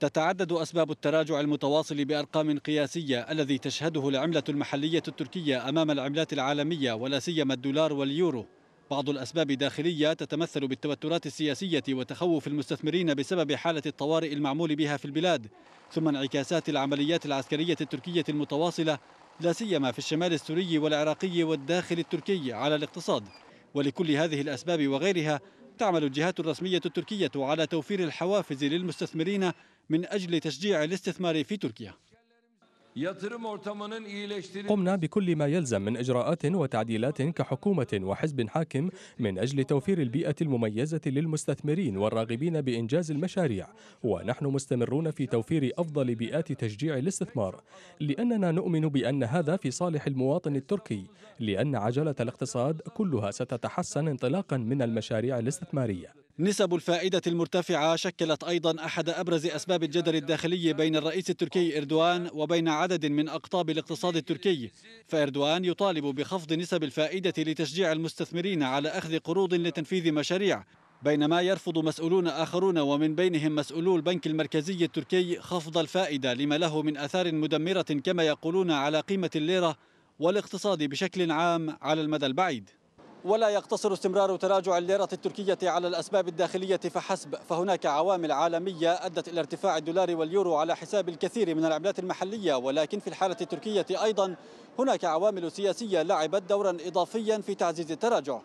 تتعدد أسباب التراجع المتواصل بأرقام قياسية الذي تشهده العملة المحلية التركية أمام العملات العالمية ولا سيما الدولار واليورو بعض الأسباب داخلية تتمثل بالتوترات السياسية وتخوف المستثمرين بسبب حالة الطوارئ المعمول بها في البلاد ثم انعكاسات العمليات العسكرية التركية المتواصلة لا سيما في الشمال السوري والعراقي والداخل التركي على الاقتصاد ولكل هذه الأسباب وغيرها تعمل الجهات الرسمية التركية على توفير الحوافز للمستثمرين من أجل تشجيع الاستثمار في تركيا قمنا بكل ما يلزم من إجراءات وتعديلات كحكومة وحزب حاكم من أجل توفير البيئة المميزة للمستثمرين والراغبين بإنجاز المشاريع ونحن مستمرون في توفير أفضل بيئات تشجيع الاستثمار لأننا نؤمن بأن هذا في صالح المواطن التركي لأن عجلة الاقتصاد كلها ستتحسن انطلاقا من المشاريع الاستثمارية نسب الفائدة المرتفعة شكلت أيضا أحد أبرز أسباب الجدل الداخلي بين الرئيس التركي إردوان وبين عدد من أقطاب الاقتصاد التركي فإردوان يطالب بخفض نسب الفائدة لتشجيع المستثمرين على أخذ قروض لتنفيذ مشاريع بينما يرفض مسؤولون آخرون ومن بينهم مسؤولو البنك المركزي التركي خفض الفائدة لما له من أثار مدمرة كما يقولون على قيمة الليرة والاقتصاد بشكل عام على المدى البعيد ولا يقتصر استمرار تراجع الليرة التركية على الأسباب الداخلية فحسب فهناك عوامل عالمية أدت إلى ارتفاع الدولار واليورو على حساب الكثير من العملات المحلية ولكن في الحالة التركية أيضا هناك عوامل سياسية لعبت دورا إضافيا في تعزيز التراجع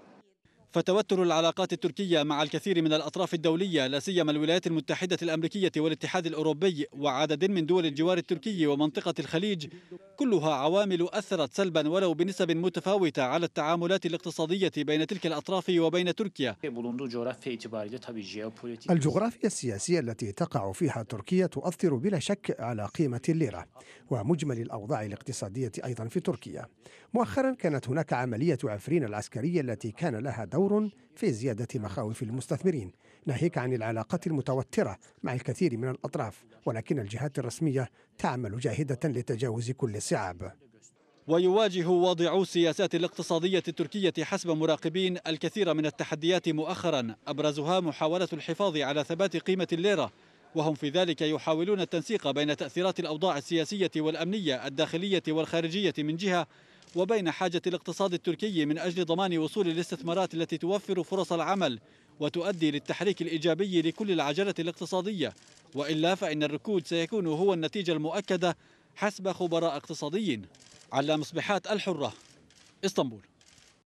فتوتر العلاقات التركية مع الكثير من الأطراف الدولية لا سيما الولايات المتحدة الأمريكية والاتحاد الأوروبي وعدد من دول الجوار التركي ومنطقة الخليج كلها عوامل أثرت سلبا ولو بنسب متفاوتة على التعاملات الاقتصادية بين تلك الأطراف وبين تركيا الجغرافيا السياسية التي تقع فيها تركيا تؤثر بلا شك على قيمة الليرة ومجمل الأوضاع الاقتصادية أيضا في تركيا مؤخرا كانت هناك عملية عفرين العسكرية التي كان لها دور في زيادة مخاوف المستثمرين ناهيك عن العلاقات المتوترة مع الكثير من الأطراف ولكن الجهات الرسمية تعمل جاهدة لتجاوز كل صعاب ويواجه واضعو السياسات الاقتصادية التركية حسب مراقبين الكثير من التحديات مؤخرا أبرزها محاولة الحفاظ على ثبات قيمة الليرة وهم في ذلك يحاولون التنسيق بين تأثيرات الأوضاع السياسية والأمنية الداخلية والخارجية من جهة وبين حاجة الاقتصاد التركي من أجل ضمان وصول الاستثمارات التي توفر فرص العمل وتؤدي للتحريك الإيجابي لكل العجلة الاقتصادية وإلا فإن الركود سيكون هو النتيجة المؤكدة حسب خبراء اقتصاديين على مصبحات الحرة اسطنبول